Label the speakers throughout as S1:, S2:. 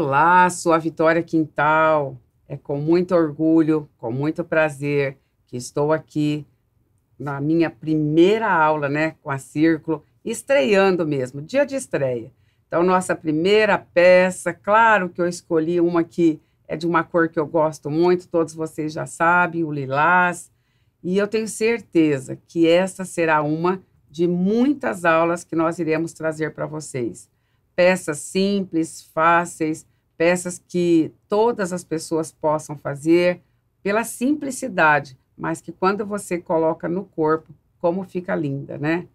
S1: Olá, sua a Vitória Quintal. É com muito orgulho, com muito prazer que estou aqui na minha primeira aula, né, com a Círculo, estreando mesmo, dia de estreia. Então, nossa primeira peça, claro que eu escolhi uma que é de uma cor que eu gosto muito, todos vocês já sabem, o lilás. E eu tenho certeza que essa será uma de muitas aulas que nós iremos trazer para vocês. Peças simples, fáceis, peças que todas as pessoas possam fazer pela simplicidade, mas que quando você coloca no corpo, como fica linda, né?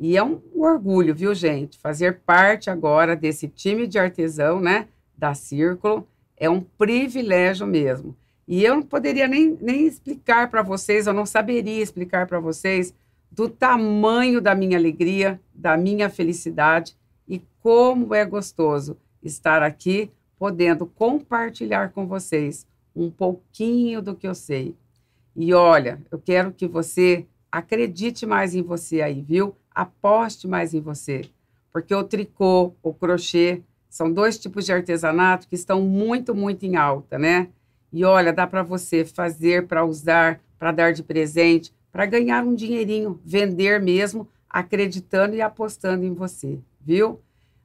S1: E é um orgulho, viu, gente? Fazer parte agora desse time de artesão, né? Da Círculo, é um privilégio mesmo. E eu não poderia nem, nem explicar para vocês, eu não saberia explicar para vocês do tamanho da minha alegria, da minha felicidade e como é gostoso estar aqui podendo compartilhar com vocês um pouquinho do que eu sei. E olha, eu quero que você acredite mais em você aí, viu? Aposte mais em você. Porque o tricô, o crochê, são dois tipos de artesanato que estão muito, muito em alta, né? E olha, dá para você fazer, para usar, para dar de presente, para ganhar um dinheirinho, vender mesmo, acreditando e apostando em você, viu?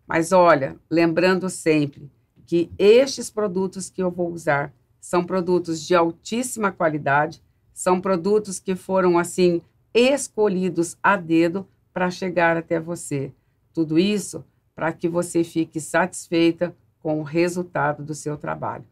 S1: Mas olha, lembrando sempre, que estes produtos que eu vou usar são produtos de altíssima qualidade, são produtos que foram assim escolhidos a dedo para chegar até você. Tudo isso para que você fique satisfeita com o resultado do seu trabalho.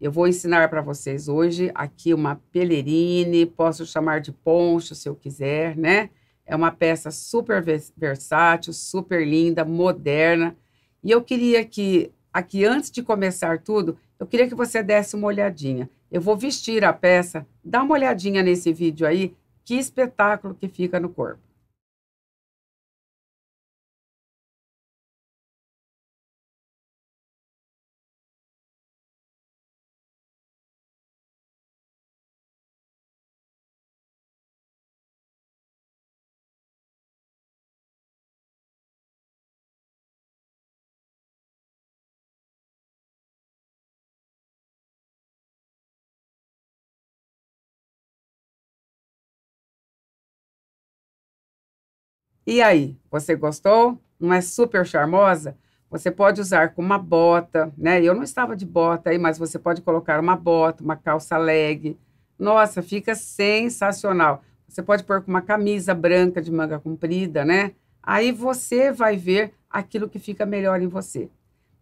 S1: Eu vou ensinar para vocês hoje aqui uma pelerine, posso chamar de poncho se eu quiser, né? É uma peça super versátil, super linda, moderna. E eu queria que aqui antes de começar tudo, eu queria que você desse uma olhadinha. Eu vou vestir a peça, dá uma olhadinha nesse vídeo aí, que espetáculo que fica no corpo. E aí, você gostou? Não é super charmosa? Você pode usar com uma bota, né? Eu não estava de bota aí, mas você pode colocar uma bota, uma calça leg. Nossa, fica sensacional. Você pode pôr com uma camisa branca de manga comprida, né? Aí você vai ver aquilo que fica melhor em você.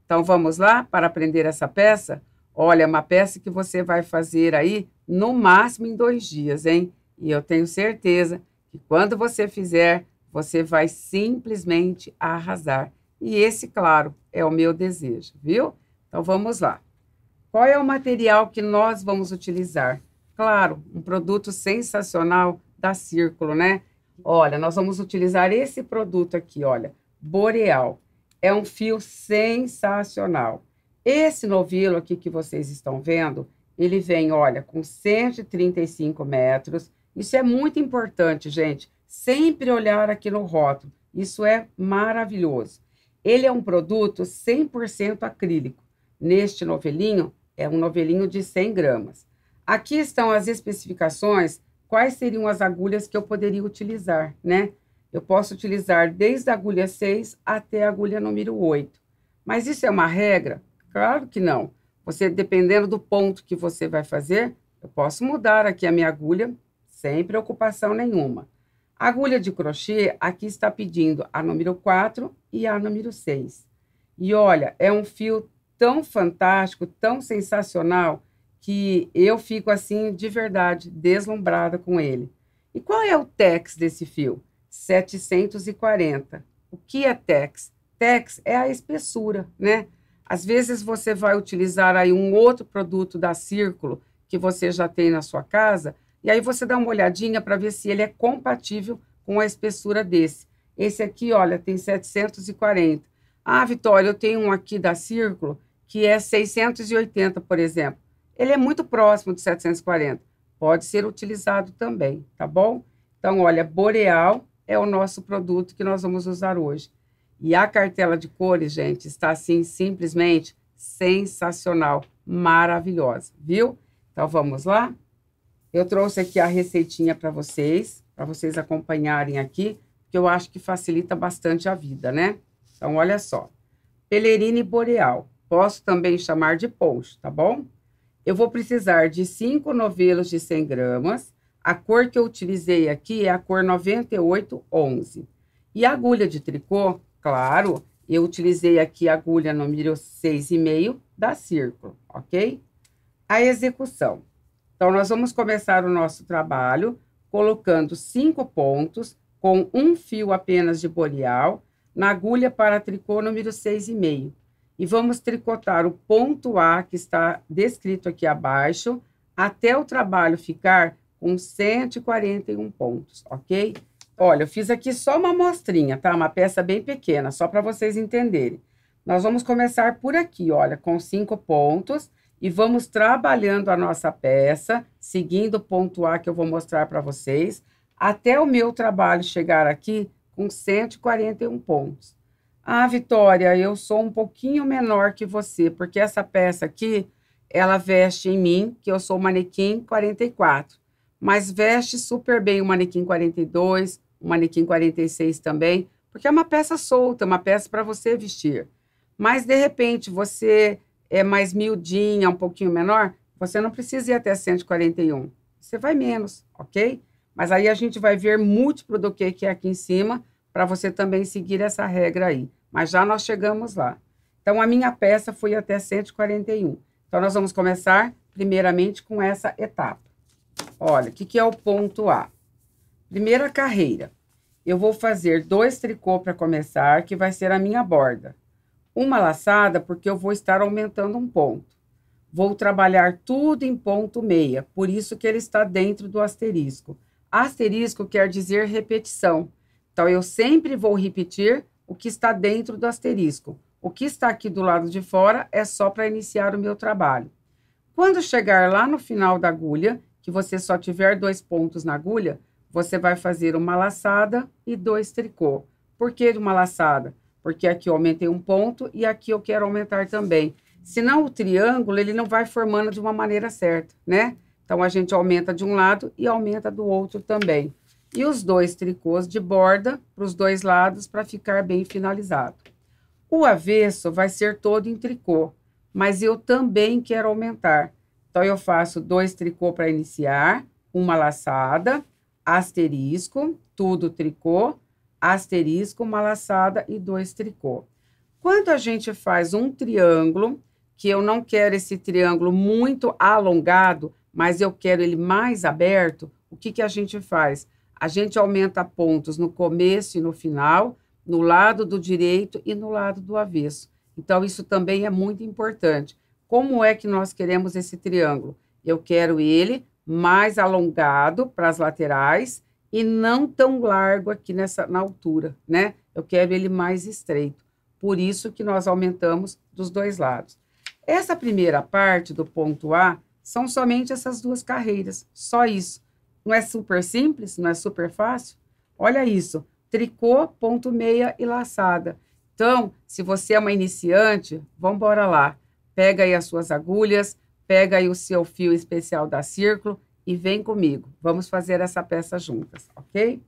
S1: Então vamos lá para aprender essa peça? Olha, é uma peça que você vai fazer aí no máximo em dois dias, hein? E eu tenho certeza que quando você fizer, você vai simplesmente arrasar. E esse, claro, é o meu desejo, viu? Então vamos lá. Qual é o material que nós vamos utilizar? Claro, um produto sensacional da Círculo, né? Olha, nós vamos utilizar esse produto aqui, olha, Boreal. É um fio sensacional. Esse novelo aqui que vocês estão vendo, ele vem, olha, com 135 metros. Isso é muito importante, gente, sempre olhar aqui no rótulo. Isso é maravilhoso. Ele é um produto 100% acrílico. Neste novelinho, é um novelinho de 100 gramas. Aqui estão as especificações, quais seriam as agulhas que eu poderia utilizar, né? Eu posso utilizar desde a agulha 6 até a agulha número 8. Mas isso é uma regra? Claro que não. Você, dependendo do ponto que você vai fazer, eu posso mudar aqui a minha agulha sem preocupação nenhuma agulha de crochê aqui está pedindo a número 4 e a número 6. E olha, é um fio tão fantástico, tão sensacional, que eu fico assim de verdade deslumbrada com ele. E qual é o tex desse fio? 740. O que é tex? Tex é a espessura, né? Às vezes você vai utilizar aí um outro produto da Círculo que você já tem na sua casa e aí você dá uma olhadinha para ver se ele é compatível com a espessura desse. Esse aqui, olha, tem 740. Ah, Vitória, eu tenho um aqui da Círculo que é 680, por exemplo. Ele é muito próximo de 740. Pode ser utilizado também, tá bom? Então, olha, Boreal é o nosso produto que nós vamos usar hoje. E a cartela de cores, gente, está assim simplesmente sensacional, maravilhosa, viu? Então vamos lá? Eu trouxe aqui a receitinha para vocês, para vocês acompanharem aqui, que eu acho que facilita bastante a vida, né? Então, olha só. Pelerine boreal, posso também chamar de poncho, tá bom? Eu vou precisar de 5 novelos de 100 gramas. A cor que eu utilizei aqui é a cor 9811. E a agulha de tricô, claro, eu utilizei aqui a agulha número 6,5 da Círculo, ok? A execução. Então, nós vamos começar o nosso trabalho colocando cinco pontos com um fio apenas de boreal na agulha para tricô número 6,5. E vamos tricotar o ponto A, que está descrito aqui abaixo, até o trabalho ficar com 141 pontos, ok? Olha, eu fiz aqui só uma mostrinha, tá? Uma peça bem pequena, só para vocês entenderem. Nós vamos começar por aqui, olha, com cinco pontos e vamos trabalhando a nossa peça, seguindo o ponto A que eu vou mostrar para vocês, até o meu trabalho chegar aqui com 141 pontos. Ah, Vitória, eu sou um pouquinho menor que você, porque essa peça aqui, ela veste em mim, que eu sou manequim 44, mas veste super bem o manequim 42, o manequim 46 também, porque é uma peça solta, uma peça para você vestir. Mas de repente você é mais miudinha, um pouquinho menor, você não precisa ir até 141. Você vai menos, ok? Mas aí a gente vai ver múltiplo do que, é aqui em cima, para você também seguir essa regra aí. Mas já nós chegamos lá. Então, a minha peça foi até 141. Então, nós vamos começar, primeiramente, com essa etapa. Olha, o que, que é o ponto A? Primeira carreira. Eu vou fazer dois tricô para começar, que vai ser a minha borda. Uma laçada, porque eu vou estar aumentando um ponto. Vou trabalhar tudo em ponto meia, por isso que ele está dentro do asterisco. Asterisco quer dizer repetição. Então, eu sempre vou repetir o que está dentro do asterisco. O que está aqui do lado de fora é só para iniciar o meu trabalho. Quando chegar lá no final da agulha, que você só tiver dois pontos na agulha, você vai fazer uma laçada e dois tricô. Por que uma laçada? porque aqui eu aumentei um ponto e aqui eu quero aumentar também. Senão o triângulo, ele não vai formando de uma maneira certa, né? Então, a gente aumenta de um lado e aumenta do outro também. E os dois tricôs de borda para os dois lados para ficar bem finalizado. O avesso vai ser todo em tricô, mas eu também quero aumentar. Então, eu faço dois tricô para iniciar, uma laçada, asterisco, tudo tricô, asterisco, uma laçada e dois tricô. Quando a gente faz um triângulo, que eu não quero esse triângulo muito alongado, mas eu quero ele mais aberto, o que, que a gente faz? A gente aumenta pontos no começo e no final, no lado do direito e no lado do avesso. Então, isso também é muito importante. Como é que nós queremos esse triângulo? Eu quero ele mais alongado para as laterais e não tão largo aqui nessa na altura, né? Eu quero ele mais estreito. Por isso que nós aumentamos dos dois lados. Essa primeira parte do ponto A são somente essas duas carreiras, só isso. Não é super simples, não é super fácil? Olha isso, tricô, ponto meia e laçada. Então, se você é uma iniciante, vamos embora lá. Pega aí as suas agulhas, pega aí o seu fio especial da círculo, e vem comigo. Vamos fazer essa peça juntas, ok?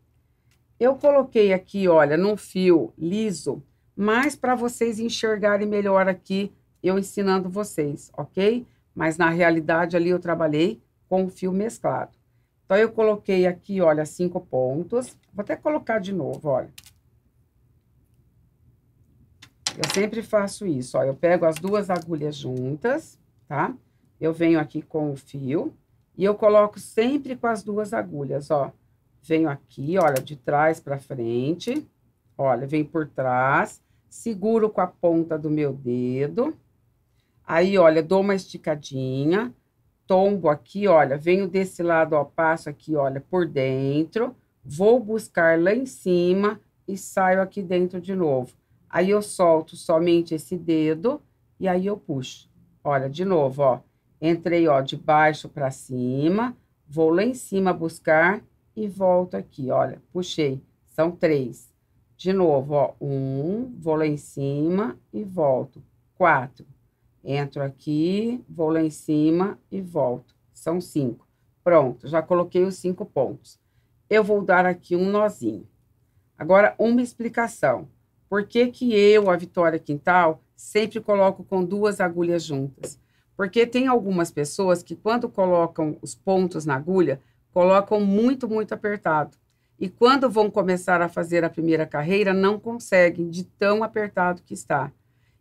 S1: Eu coloquei aqui, olha, num fio liso, mas para vocês enxergarem melhor aqui, eu ensinando vocês, ok? Mas na realidade ali eu trabalhei com o fio mesclado. Então eu coloquei aqui, olha, cinco pontos. Vou até colocar de novo, olha. Eu sempre faço isso, ó. Eu pego as duas agulhas juntas, tá? Eu venho aqui com o fio, e eu coloco sempre com as duas agulhas, ó. Venho aqui, olha, de trás para frente. Olha, vem por trás, seguro com a ponta do meu dedo. Aí, olha, dou uma esticadinha, tombo aqui, olha, venho desse lado, ó, passo aqui, olha, por dentro, vou buscar lá em cima e saio aqui dentro de novo. Aí eu solto somente esse dedo e aí eu puxo. Olha, de novo, ó. Entrei, ó, de baixo para cima, vou lá em cima buscar e volto aqui, olha, puxei, são três. De novo, ó, um, vou lá em cima e volto, quatro. Entro aqui, vou lá em cima e volto, são cinco. Pronto, já coloquei os cinco pontos. Eu vou dar aqui um nozinho. Agora, uma explicação. Por que que eu, a Vitória Quintal, sempre coloco com duas agulhas juntas? Porque tem algumas pessoas que, quando colocam os pontos na agulha, colocam muito, muito apertado. E quando vão começar a fazer a primeira carreira, não conseguem, de tão apertado que está.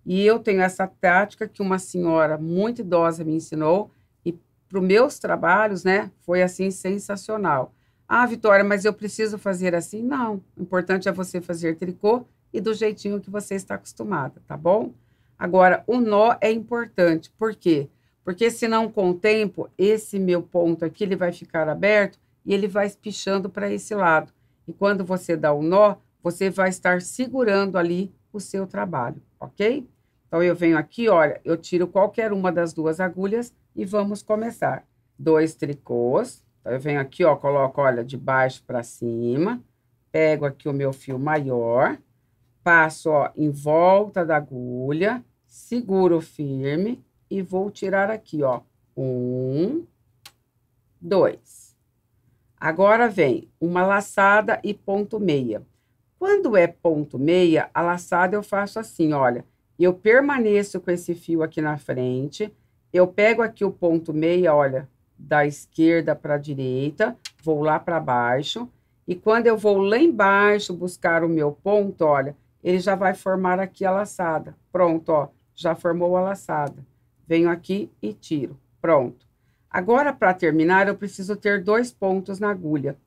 S1: E eu tenho essa tática que uma senhora muito idosa me ensinou, e para os meus trabalhos, né, foi assim sensacional. Ah, Vitória, mas eu preciso fazer assim? Não. O importante é você fazer tricô e do jeitinho que você está acostumada, tá bom? Agora, o nó é importante. Por quê? Porque senão, com o tempo, esse meu ponto aqui ele vai ficar aberto e ele vai espichando para esse lado. E quando você dá o um nó, você vai estar segurando ali o seu trabalho, ok? Então, eu venho aqui, olha, eu tiro qualquer uma das duas agulhas e vamos começar. Dois tricôs. Então, eu venho aqui, ó, coloco, olha, de baixo para cima. Pego aqui o meu fio maior Passo ó, em volta da agulha, seguro firme e vou tirar aqui, ó. Um, dois. Agora vem uma laçada e ponto meia. Quando é ponto meia, a laçada eu faço assim, olha. Eu permaneço com esse fio aqui na frente, eu pego aqui o ponto meia, olha, da esquerda para a direita, vou lá para baixo. E quando eu vou lá embaixo buscar o meu ponto, olha, ele já vai formar aqui a laçada. Pronto, ó, já formou a laçada. Venho aqui e tiro. Pronto. Agora, para terminar, eu preciso ter dois pontos na agulha.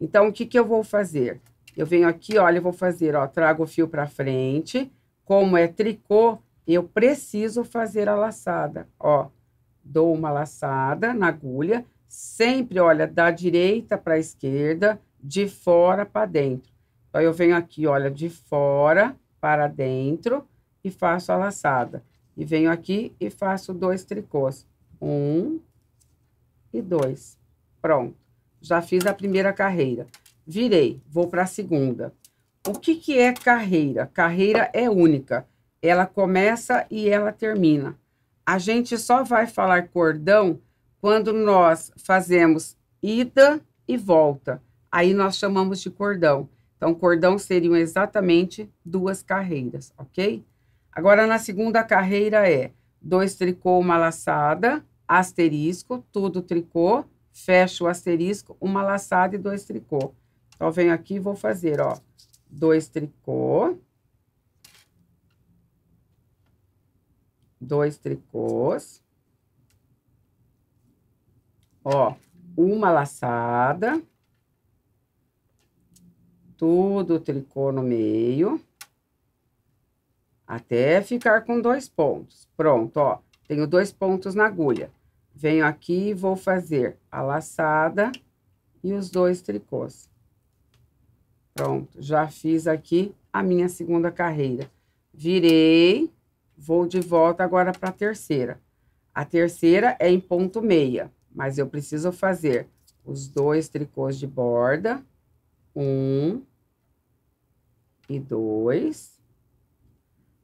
S1: Então, o que, que eu vou fazer? Eu venho aqui, olha, eu vou fazer, ó, trago o fio para frente. Como é tricô, eu preciso fazer a laçada, ó. Dou uma laçada na agulha, sempre, olha, da direita para a esquerda, de fora para dentro. Então, eu venho aqui, olha, de fora para dentro e faço a laçada. E venho aqui e faço dois tricôs. Um e dois. Pronto. Já fiz a primeira carreira. Virei, vou para a segunda. O que, que é carreira? Carreira é única. Ela começa e ela termina. A gente só vai falar cordão quando nós fazemos ida e volta. Aí nós chamamos de cordão. Então, cordão seriam exatamente duas carreiras, ok? Agora, na segunda carreira é dois tricô, uma laçada, asterisco, tudo tricô, fecho o asterisco, uma laçada e dois tricô. Então, venho aqui e vou fazer, ó, dois tricô, dois tricôs, ó, uma laçada, tudo o tricô no meio, até ficar com dois pontos. Pronto, ó, tenho dois pontos na agulha. Venho aqui e vou fazer a laçada e os dois tricôs. Pronto, já fiz aqui a minha segunda carreira. Virei, vou de volta agora para a terceira. A terceira é em ponto meia, mas eu preciso fazer os dois tricôs de borda um e dois.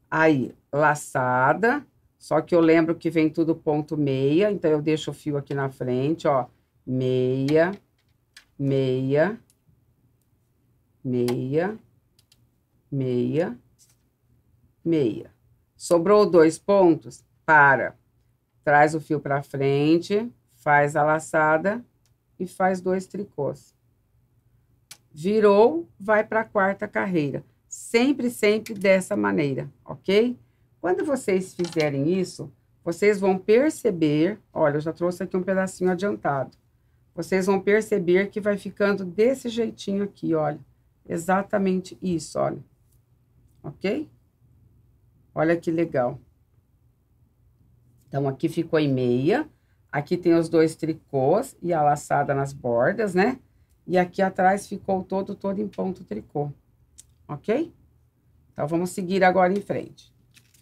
S1: Aí, laçada, só que eu lembro que vem tudo ponto meia, então eu deixo o fio aqui na frente, ó. Meia, meia, meia, meia, meia. Sobrou dois pontos, para. Traz o fio para frente, faz a laçada e faz dois tricôs virou, vai para a quarta carreira. Sempre, sempre dessa maneira, ok? Quando vocês fizerem isso, vocês vão perceber, olha, eu já trouxe aqui um pedacinho adiantado. Vocês vão perceber que vai ficando desse jeitinho aqui, olha. Exatamente isso, olha. Ok? Olha que legal. Então, aqui ficou em meia. Aqui tem os dois tricôs e a laçada nas bordas, né? E aqui atrás ficou todo, todo em ponto tricô, ok? Então, vamos seguir agora em frente.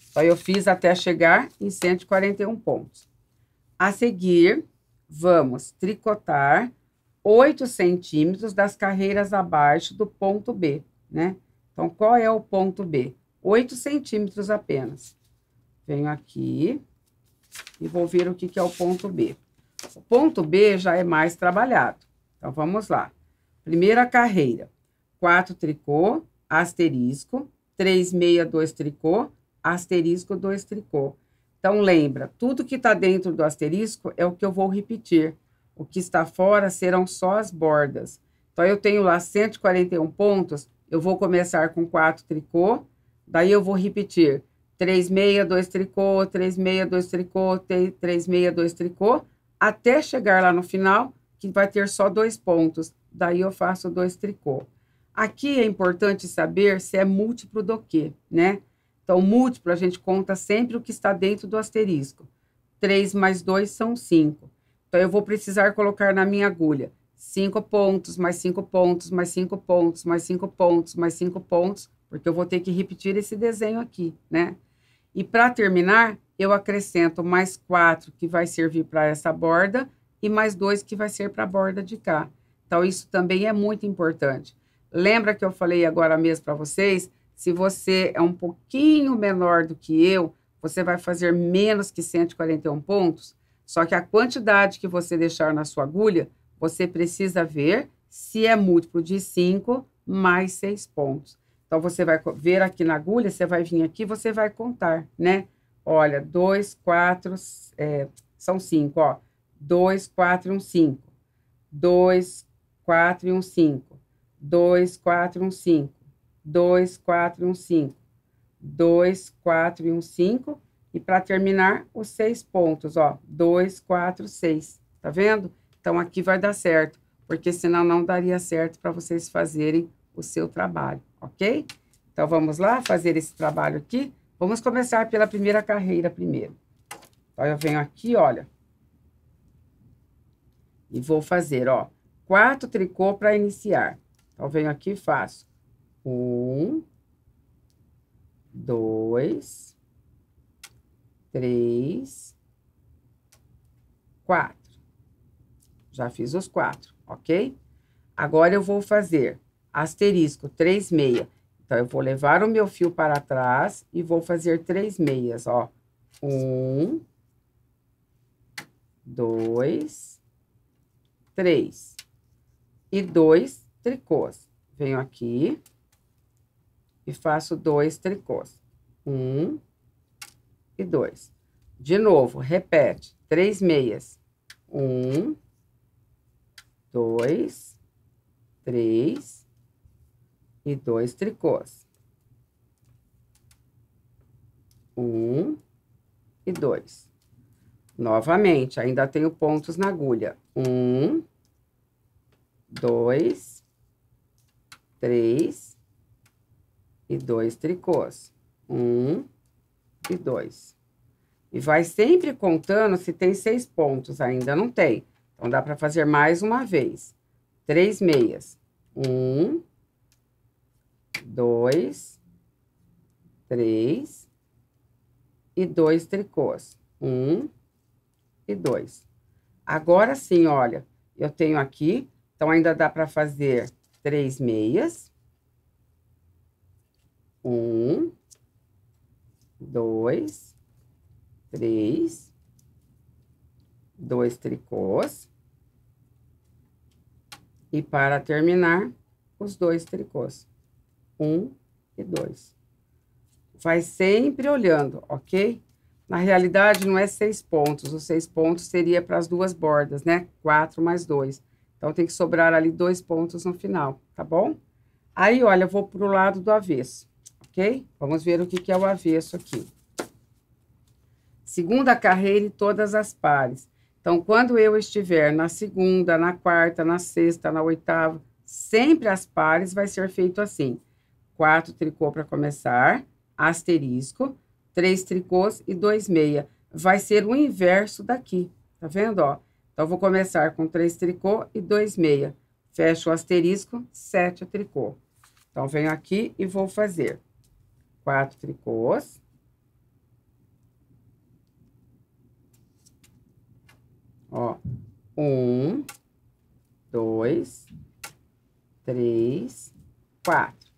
S1: Só então, eu fiz até chegar em 141 pontos. A seguir, vamos tricotar 8 centímetros das carreiras abaixo do ponto B, né? Então, qual é o ponto B? 8 centímetros apenas. Venho aqui e vou ver o que, que é o ponto B. O ponto B já é mais trabalhado. Então vamos lá. Primeira carreira: 4 tricô, asterisco, 3 meia, 2 tricô, asterisco, 2 tricô. Então lembra, tudo que está dentro do asterisco é o que eu vou repetir. O que está fora serão só as bordas. Então eu tenho lá 141 pontos, eu vou começar com 4 tricô, daí eu vou repetir 3 meia, 2 tricô, 3 meia, 2 tricô, 3 meia, 2 tricô, até chegar lá no final que vai ter só dois pontos, daí eu faço dois tricô. Aqui é importante saber se é múltiplo do que, né? Então, múltiplo, a gente conta sempre o que está dentro do asterisco. 3 mais 2 são 5. Então, eu vou precisar colocar na minha agulha 5 pontos, mais 5 pontos, mais 5 pontos, mais 5 pontos, mais 5 pontos, porque eu vou ter que repetir esse desenho aqui, né? E para terminar, eu acrescento mais 4, que vai servir para essa borda, e mais dois que vai ser para a borda de cá. Então, isso também é muito importante. Lembra que eu falei agora mesmo para vocês? Se você é um pouquinho menor do que eu, você vai fazer menos que 141 pontos. Só que a quantidade que você deixar na sua agulha, você precisa ver se é múltiplo de 5 mais 6 pontos. Então, você vai ver aqui na agulha, você vai vir aqui, você vai contar, né? Olha, 2, 4, é, são 5, ó. 2, 4, 1, 5. 2, 4, 1, 5. 2, 4, 1, 5. 2, 4, 1, 5. 2, 4 e 1, 5. E para terminar, os seis pontos, ó. 2, 4, 6. Tá vendo? Então aqui vai dar certo, porque senão não daria certo para vocês fazerem o seu trabalho, ok? Então vamos lá fazer esse trabalho aqui. Vamos começar pela primeira carreira primeiro. Então eu venho aqui, olha. E vou fazer, ó, quatro tricô para iniciar. Então, venho aqui e faço um, dois, três, quatro. Já fiz os quatro, ok? Agora, eu vou fazer asterisco, três meia. Então, eu vou levar o meu fio para trás e vou fazer três meias, ó. Um, dois, três e dois tricôs. Venho aqui e faço dois tricôs. Um e dois. De novo, repete. Três meias. Um, dois, três e dois tricôs. Um e dois. Novamente, ainda tenho pontos na agulha. Um, dois, três e dois tricôs. Um e dois. E vai sempre contando se tem seis pontos, ainda não tem. Então, dá para fazer mais uma vez. Três meias. Um, dois, três e dois tricôs. Um e dois. Agora sim, olha, eu tenho aqui, então ainda dá para fazer três meias. Um, dois, três, dois tricôs. E para terminar, os dois tricôs. Um e dois. Vai sempre olhando, ok? Na realidade, não é seis pontos. Os seis pontos seria para as duas bordas, né? Quatro mais dois. Então, tem que sobrar ali dois pontos no final, tá bom? Aí, olha, eu vou para o lado do avesso, ok? Vamos ver o que, que é o avesso aqui. Segunda carreira e todas as pares. Então, quando eu estiver na segunda, na quarta, na sexta, na oitava, sempre as pares vai ser feito assim. Quatro tricô para começar, asterisco, três tricôs e dois meia. Vai ser o inverso daqui, tá vendo, ó? Então, vou começar com três tricô e dois meia. Fecho o asterisco, sete tricô. Então, venho aqui e vou fazer quatro tricôs. Ó, um, dois, três, quatro.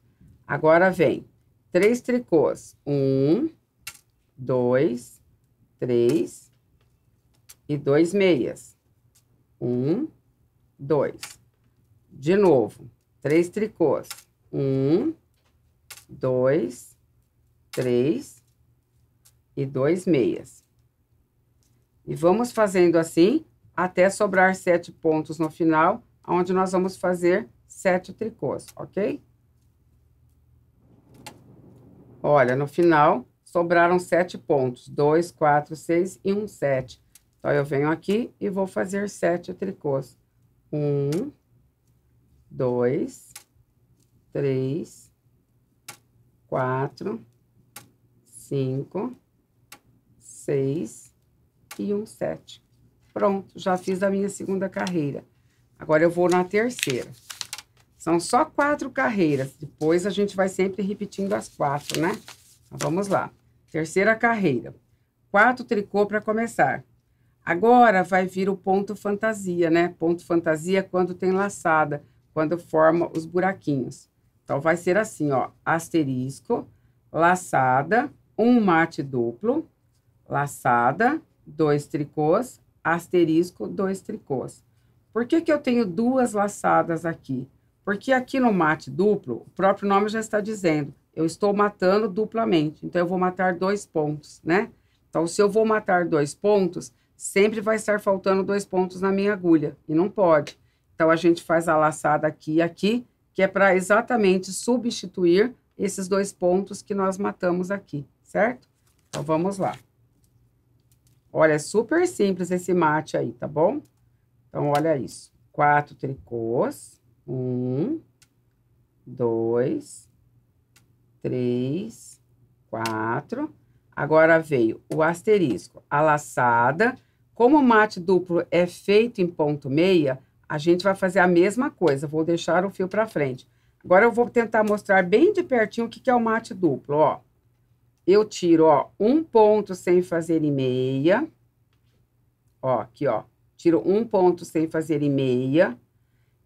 S1: Agora, vem três tricôs. Um, dois, três e dois meias. Um, dois. De novo, três tricôs. Um, dois, três e dois meias. E vamos fazendo assim até sobrar sete pontos no final, onde nós vamos fazer sete tricôs, ok? Olha, no final, sobraram sete pontos. Dois, quatro, seis e um, sete. Então, eu venho aqui e vou fazer sete tricôs. Um, dois, três, quatro, cinco, seis e um, sete. Pronto, já fiz a minha segunda carreira. Agora eu vou na terceira. São só quatro carreiras. Depois a gente vai sempre repetindo as quatro, né? Então, vamos lá. Terceira carreira. Quarto tricô para começar. Agora vai vir o ponto fantasia, né? Ponto fantasia quando tem laçada, quando forma os buraquinhos. Então, vai ser assim, ó. Asterisco, laçada, um mate duplo, laçada, dois tricôs, asterisco, dois tricôs. Por que, que eu tenho duas laçadas aqui? Porque aqui no mate duplo, o próprio nome já está dizendo, eu estou matando duplamente. Então, eu vou matar dois pontos, né? Então, se eu vou matar dois pontos, sempre vai estar faltando dois pontos na minha agulha, e não pode. Então, a gente faz a laçada aqui e aqui, que é para exatamente substituir esses dois pontos que nós matamos aqui, certo? Então, vamos lá. Olha, é super simples esse mate aí, tá bom? Então, olha isso. Quatro tricôs. Um, dois, três, quatro. Agora veio o asterisco. A laçada. Como o mate duplo é feito em ponto meia, a gente vai fazer a mesma coisa. Vou deixar o fio para frente. Agora eu vou tentar mostrar bem de pertinho o que, que é o mate duplo, ó. Eu tiro, ó, um ponto sem fazer e meia. Ó, aqui, ó. Tiro um ponto sem fazer e meia.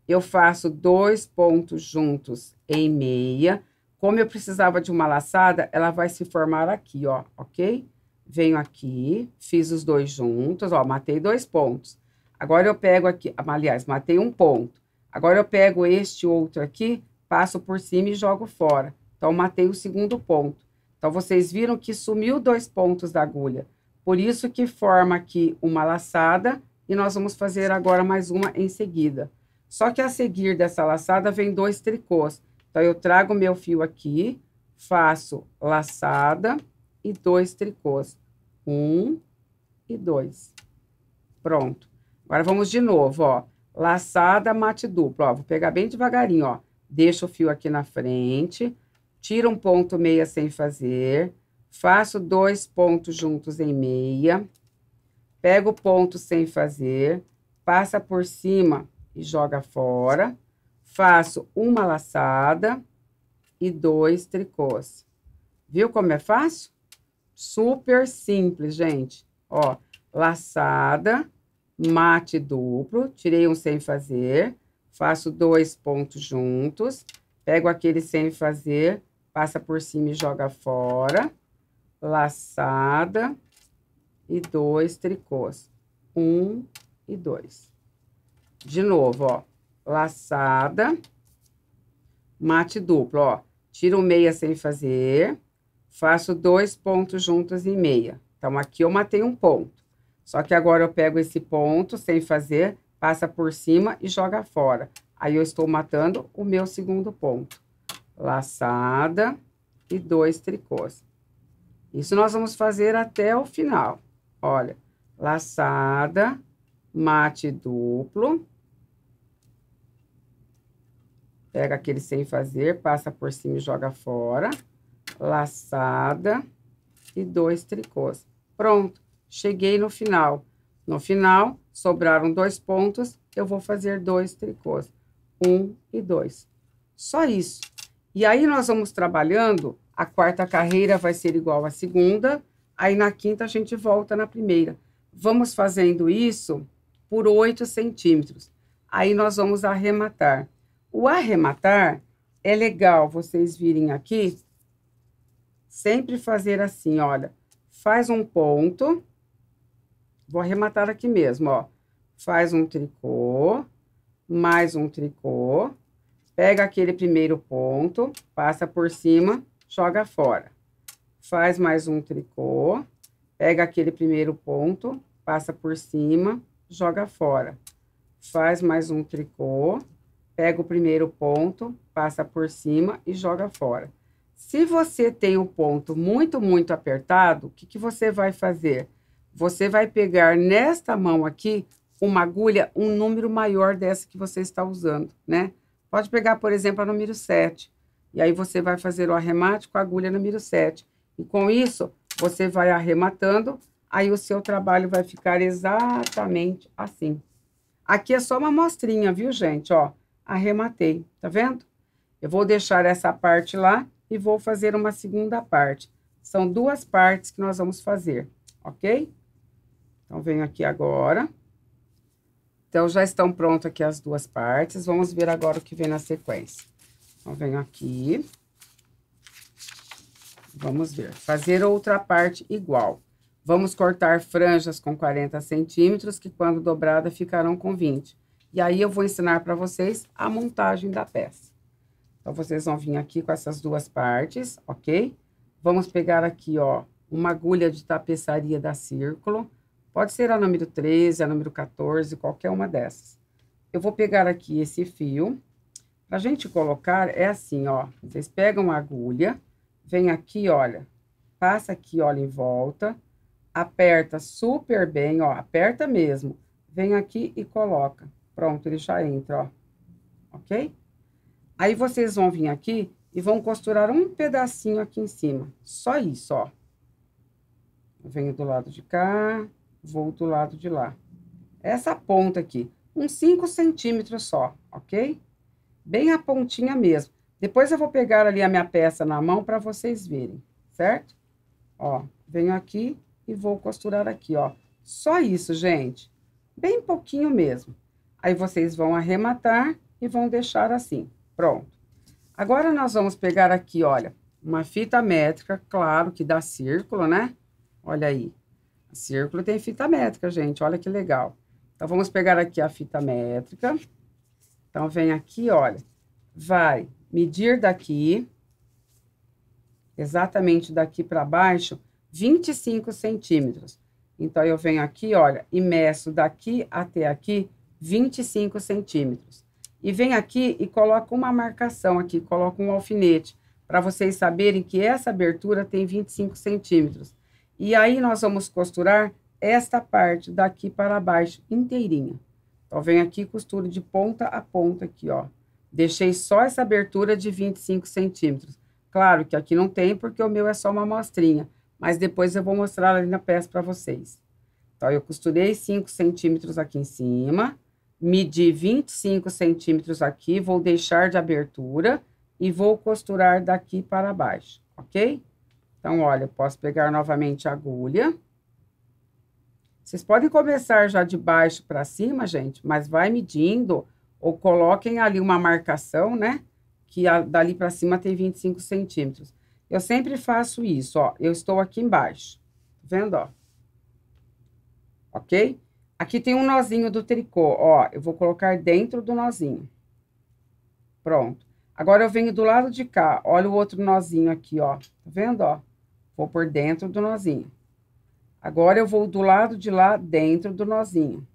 S1: Eu faço dois pontos juntos em meia. Como eu precisava de uma laçada, ela vai se formar aqui, ó, ok? Venho aqui, fiz os dois juntos, ó, matei dois pontos. Agora eu pego aqui, aliás, matei um ponto. Agora eu pego este outro aqui, passo por cima e jogo fora. Então, matei o segundo ponto. Então, vocês viram que sumiu dois pontos da agulha. Por isso que forma aqui uma laçada e nós vamos fazer agora mais uma em seguida. Só que a seguir dessa laçada vem dois tricôs. Então, eu trago meu fio aqui, faço laçada e dois tricôs. Um e dois. Pronto. Agora, vamos de novo, ó. Laçada, mate duplo, ó. Vou pegar bem devagarinho, ó. Deixo o fio aqui na frente, tiro um ponto meia sem fazer, faço dois pontos juntos em meia, pego o ponto sem fazer, passa por cima e joga fora faço uma laçada e dois tricôs. Viu como é fácil? Super simples, gente. Ó, laçada, mate duplo, tirei um sem fazer, faço dois pontos juntos, pego aquele sem fazer, passa por cima e joga fora, laçada e dois tricôs. Um e dois. De novo, ó laçada, mate duplo, ó. Tiro meia sem fazer, faço dois pontos juntos em meia. Então, aqui eu matei um ponto. Só que agora eu pego esse ponto sem fazer, passa por cima e joga fora. Aí eu estou matando o meu segundo ponto. Laçada e dois tricôs. Isso nós vamos fazer até o final. Olha, laçada, mate duplo, Pega aquele sem fazer, passa por cima e joga fora. Laçada e dois tricôs. Pronto, cheguei no final. No final, sobraram dois pontos, eu vou fazer dois tricôs. Um e dois. Só isso. E aí, nós vamos trabalhando. A quarta carreira vai ser igual à segunda. Aí, na quinta, a gente volta na primeira. Vamos fazendo isso por oito centímetros. Aí, nós vamos arrematar o arrematar é legal vocês virem aqui sempre fazer assim, olha, faz um ponto, vou arrematar aqui mesmo, ó, faz um tricô, mais um tricô, pega aquele primeiro ponto, passa por cima, joga fora. Faz mais um tricô, pega aquele primeiro ponto, passa por cima, joga fora. Faz mais um tricô, pega o primeiro ponto, passa por cima e joga fora. Se você tem o um ponto muito, muito apertado, o que, que você vai fazer? Você vai pegar nesta mão aqui uma agulha, um número maior dessa que você está usando, né? Pode pegar, por exemplo, a número 7. E aí você vai fazer o arremate com a agulha número 7. E com isso, você vai arrematando, aí o seu trabalho vai ficar exatamente assim. Aqui é só uma mostrinha, viu, gente? Ó, arrematei, tá vendo? Eu vou deixar essa parte lá e vou fazer uma segunda parte. São duas partes que nós vamos fazer, ok? Então, venho aqui agora. Então, já estão prontas aqui as duas partes. Vamos ver agora o que vem na sequência. Então, venho aqui. Vamos ver. Fazer outra parte igual. Vamos cortar franjas com 40 centímetros, que quando dobrada ficarão com 20 e aí eu vou ensinar para vocês a montagem da peça. Então, vocês vão vir aqui com essas duas partes, ok? Vamos pegar aqui, ó, uma agulha de tapeçaria da Círculo. Pode ser a número 13, a número 14, qualquer uma dessas. Eu vou pegar aqui esse fio. Pra gente colocar, é assim, ó. Vocês pegam a agulha, vem aqui, olha. Passa aqui, olha, em volta. Aperta super bem, ó. Aperta mesmo. Vem aqui e coloca. Pronto, ele já entra, ó. Ok? Aí vocês vão vir aqui e vão costurar um pedacinho aqui em cima. Só isso, ó. Eu venho do lado de cá, vou do lado de lá. Essa ponta aqui, uns 5 centímetros só, ok? Bem a pontinha mesmo. Depois eu vou pegar ali a minha peça na mão para vocês verem, certo? Ó, venho aqui e vou costurar aqui, ó. Só isso, gente. Bem pouquinho mesmo. Aí vocês vão arrematar e vão deixar assim. Pronto. Agora nós vamos pegar aqui, olha, uma fita métrica, claro que dá círculo, né? Olha aí. Círculo tem fita métrica, gente. Olha que legal. Então, vamos pegar aqui a fita métrica. Então, vem aqui, olha. Vai medir daqui, exatamente daqui para baixo, 25 centímetros. Então, eu venho aqui, olha, e meço daqui até aqui 25 centímetros. E vem aqui e coloca uma marcação aqui, coloca um alfinete, para vocês saberem que essa abertura tem 25 centímetros. E aí nós vamos costurar esta parte daqui para baixo inteirinha. Então, vem aqui e costuro de ponta a ponta aqui, ó. Deixei só essa abertura de 25 centímetros. Claro que aqui não tem, porque o meu é só uma amostrinha. Mas depois eu vou mostrar ali na peça para vocês. Então, eu costurei 5 centímetros aqui em cima medir 25 centímetros aqui, vou deixar de abertura e vou costurar daqui para baixo, ok? Então, olha, posso pegar novamente a agulha. Vocês podem começar já de baixo para cima, gente, mas vai medindo ou coloquem ali uma marcação, né? Que a, dali para cima tem 25 centímetros. Eu sempre faço isso, ó. Eu estou aqui embaixo, tá vendo, ó? Ok? Aqui tem um nozinho do tricô, ó. Eu vou colocar dentro do nozinho. Pronto. Agora eu venho do lado de cá. Olha o outro nozinho aqui, ó. Tá vendo, ó? Vou por dentro do nozinho. Agora eu vou do lado de lá dentro do nozinho.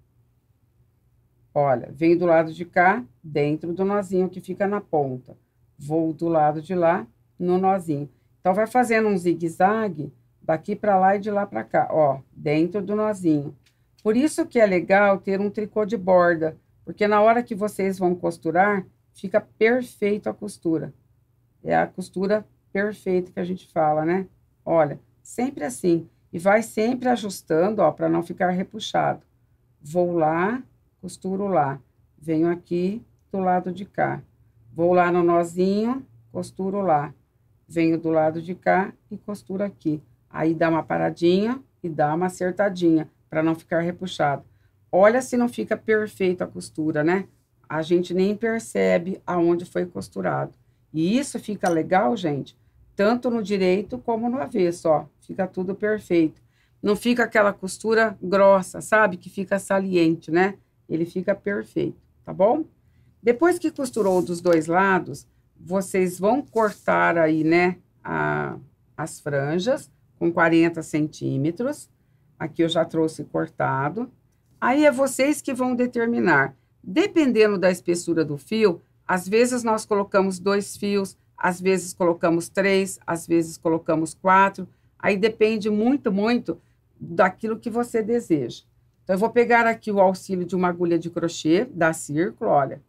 S1: Olha, venho do lado de cá dentro do nozinho que fica na ponta. Vou do lado de lá no nozinho. Então, vai fazendo um zigue-zague daqui para lá e de lá para cá, ó. Dentro do nozinho por isso que é legal ter um tricô de borda, porque na hora que vocês vão costurar, fica perfeito a costura. É a costura perfeita que a gente fala, né? Olha, sempre assim. E vai sempre ajustando, ó, para não ficar repuxado. Vou lá, costuro lá. Venho aqui do lado de cá. Vou lá no nozinho, costuro lá. Venho do lado de cá e costuro aqui. Aí dá uma paradinha e dá uma acertadinha para não ficar repuxado. Olha se não fica perfeito a costura, né? A gente nem percebe aonde foi costurado. E isso fica legal, gente, tanto no direito como no avesso, ó. Fica tudo perfeito. Não fica aquela costura grossa, sabe? Que fica saliente, né? Ele fica perfeito, tá bom? Depois que costurou dos dois lados, vocês vão cortar aí, né, a, as franjas com 40 centímetros Aqui eu já trouxe cortado. Aí é vocês que vão determinar. Dependendo da espessura do fio, às vezes nós colocamos dois fios, às vezes colocamos três, às vezes colocamos quatro. Aí depende muito, muito daquilo que você deseja. Então, eu vou pegar aqui o auxílio de uma agulha de crochê da círculo, olha.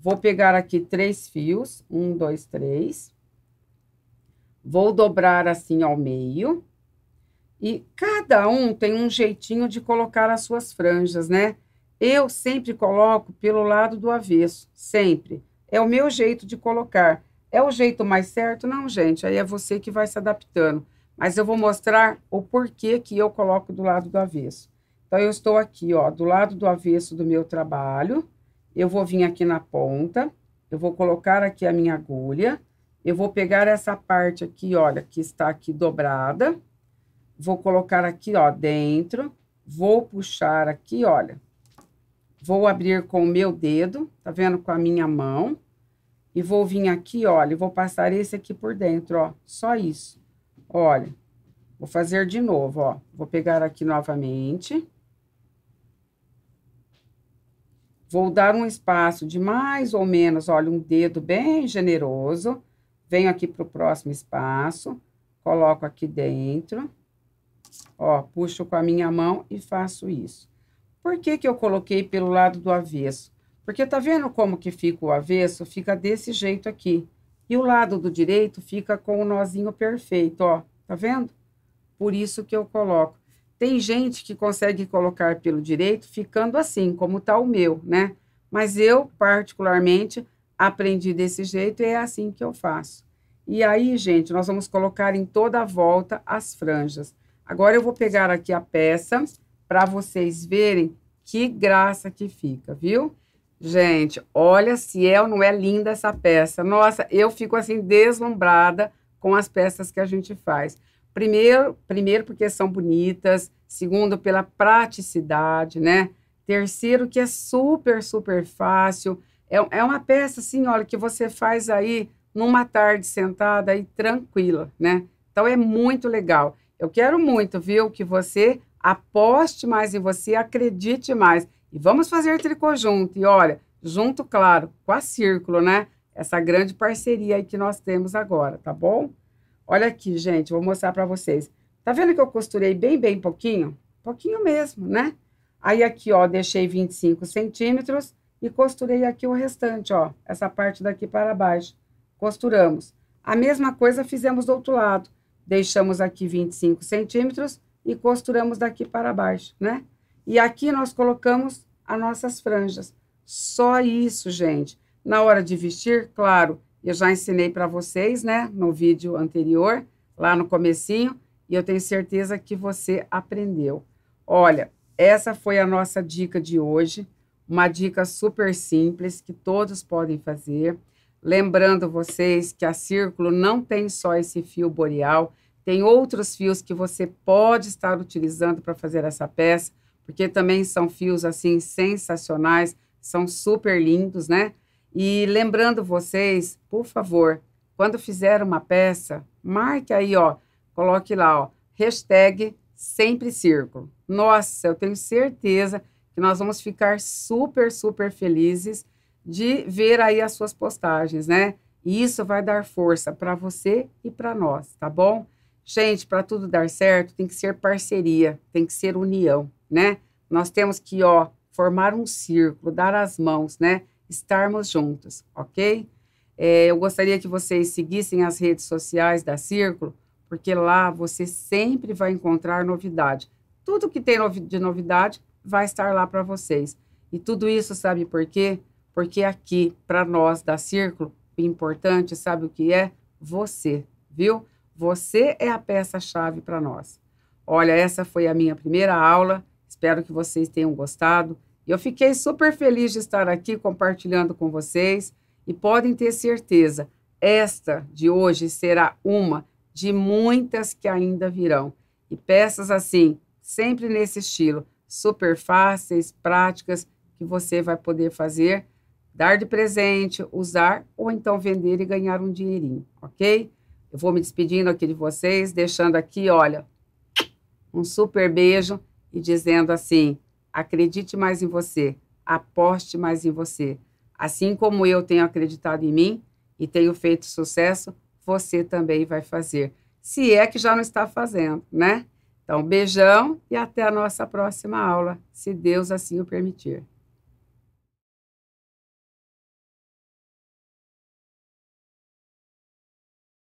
S1: Vou pegar aqui três fios, um, dois, três. Vou dobrar assim ao meio. E cada um tem um jeitinho de colocar as suas franjas, né? Eu sempre coloco pelo lado do avesso, sempre. É o meu jeito de colocar. É o jeito mais certo? Não, gente, aí é você que vai se adaptando. Mas eu vou mostrar o porquê que eu coloco do lado do avesso. Então, eu estou aqui, ó, do lado do avesso do meu trabalho. Eu vou vir aqui na ponta, eu vou colocar aqui a minha agulha. Eu vou pegar essa parte aqui, olha, que está aqui dobrada Vou colocar aqui, ó, dentro. Vou puxar aqui, olha. Vou abrir com o meu dedo, tá vendo? Com a minha mão. E vou vir aqui, olha, e vou passar esse aqui por dentro, ó. Só isso. Olha. Vou fazer de novo, ó. Vou pegar aqui novamente. Vou dar um espaço de mais ou menos, olha, um dedo bem generoso. Venho aqui para o próximo espaço, coloco aqui dentro. Ó, puxo com a minha mão e faço isso. Por que que eu coloquei pelo lado do avesso? Porque tá vendo como que fica o avesso? Fica desse jeito aqui. E o lado do direito fica com o nozinho perfeito, ó. Tá vendo? Por isso que eu coloco. Tem gente que consegue colocar pelo direito ficando assim, como tá o meu, né? Mas eu, particularmente, aprendi desse jeito e é assim que eu faço. E aí, gente, nós vamos colocar em toda a volta as franjas. Agora eu vou pegar aqui a peça para vocês verem que graça que fica, viu? Gente, olha se é ou não é linda essa peça. Nossa, eu fico assim deslumbrada com as peças que a gente faz. Primeiro, primeiro porque são bonitas, segundo pela praticidade, né? Terceiro que é super, super fácil. É, é uma peça assim, olha, que você faz aí numa tarde sentada e tranquila, né? Então é muito legal eu quero muito, viu, que você aposte mais em você, acredite mais. E vamos fazer tricô junto. E olha, junto, claro, com a Círculo, né? Essa grande parceria aí que nós temos agora, tá bom? Olha aqui, gente, vou mostrar para vocês. Tá vendo que eu costurei bem, bem pouquinho? Pouquinho mesmo, né? Aí aqui, ó, deixei 25 centímetros e costurei aqui o restante, ó, essa parte daqui para baixo. Costuramos. A mesma coisa fizemos do outro lado deixamos aqui 25 centímetros e costuramos daqui para baixo, né? E aqui nós colocamos as nossas franjas. Só isso, gente. Na hora de vestir, claro, eu já ensinei para vocês, né, no vídeo anterior, lá no comecinho, e eu tenho certeza que você aprendeu. Olha, essa foi a nossa dica de hoje, uma dica super simples que todos podem fazer. Lembrando vocês que a Círculo não tem só esse fio boreal, tem outros fios que você pode estar utilizando para fazer essa peça, porque também são fios assim sensacionais, são super lindos, né? E lembrando vocês, por favor, quando fizer uma peça, marque aí, ó, coloque lá, ó, hashtag sempre círculo. Nossa, eu tenho certeza que nós vamos ficar super, super felizes de ver aí as suas postagens, né? E isso vai dar força para você e para nós, tá bom? Gente, para tudo dar certo, tem que ser parceria, tem que ser união, né? Nós temos que, ó, formar um círculo, dar as mãos, né? Estarmos juntos, ok? É, eu gostaria que vocês seguissem as redes sociais da Círculo, porque lá você sempre vai encontrar novidade. Tudo que tem de novidade vai estar lá para vocês. E tudo isso, sabe por quê? Porque aqui, para nós da Círculo, importante, sabe o que é? Você, viu? Você é a peça-chave para nós. Olha, essa foi a minha primeira aula. Espero que vocês tenham gostado. Eu fiquei super feliz de estar aqui compartilhando com vocês e podem ter certeza, esta de hoje será uma de muitas que ainda virão. E peças assim, sempre nesse estilo, super fáceis, práticas, que você vai poder fazer dar de presente, usar ou então vender e ganhar um dinheirinho, ok? Eu vou me despedindo aqui de vocês, deixando aqui, olha, um super beijo e dizendo assim: acredite mais em você, aposte mais em você. Assim como eu tenho acreditado em mim e tenho feito sucesso, você também vai fazer. Se é que já não está fazendo, né? Então, beijão e até a nossa próxima aula, se Deus assim o permitir.